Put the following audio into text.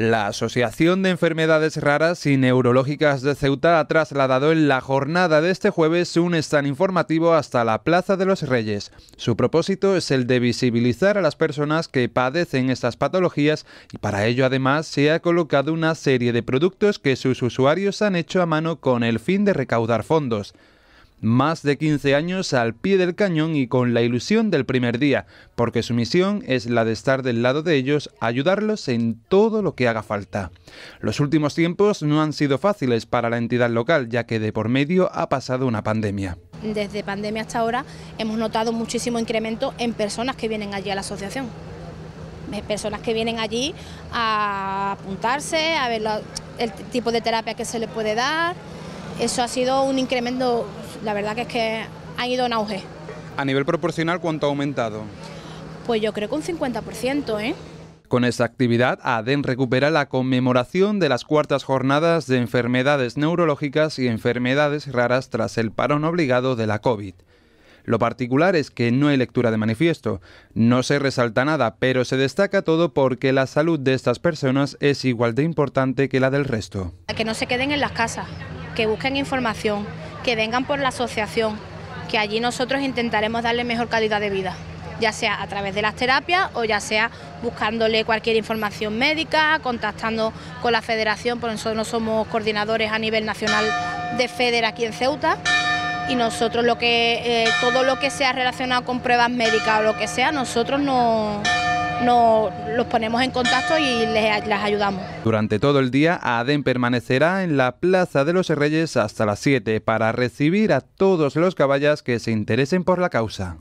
La Asociación de Enfermedades Raras y Neurológicas de Ceuta ha trasladado en la jornada de este jueves un stand informativo hasta la Plaza de los Reyes. Su propósito es el de visibilizar a las personas que padecen estas patologías y para ello además se ha colocado una serie de productos que sus usuarios han hecho a mano con el fin de recaudar fondos. Más de 15 años al pie del cañón y con la ilusión del primer día, porque su misión es la de estar del lado de ellos, ayudarlos en todo lo que haga falta. Los últimos tiempos no han sido fáciles para la entidad local, ya que de por medio ha pasado una pandemia. Desde pandemia hasta ahora hemos notado muchísimo incremento en personas que vienen allí a la asociación. Eh, personas que vienen allí a apuntarse, a ver el tipo de terapia que se les puede dar eso ha sido un incremento, la verdad que es que ha ido en auge. A nivel proporcional, ¿cuánto ha aumentado? Pues yo creo que un 50%, ¿eh? Con esa actividad, ADEN recupera la conmemoración de las cuartas jornadas de enfermedades neurológicas y enfermedades raras tras el parón obligado de la COVID. Lo particular es que no hay lectura de manifiesto, no se resalta nada, pero se destaca todo porque la salud de estas personas es igual de importante que la del resto. Que no se queden en las casas, que busquen información, que vengan por la asociación, que allí nosotros intentaremos darle mejor calidad de vida, ya sea a través de las terapias o ya sea buscándole cualquier información médica, contactando con la federación, por nosotros no somos coordinadores a nivel nacional de FEDER aquí en Ceuta y nosotros lo que eh, todo lo que sea relacionado con pruebas médicas o lo que sea, nosotros no nos los ponemos en contacto y les, las ayudamos. Durante todo el día, ADEM permanecerá en la Plaza de los Reyes hasta las 7 para recibir a todos los caballas que se interesen por la causa.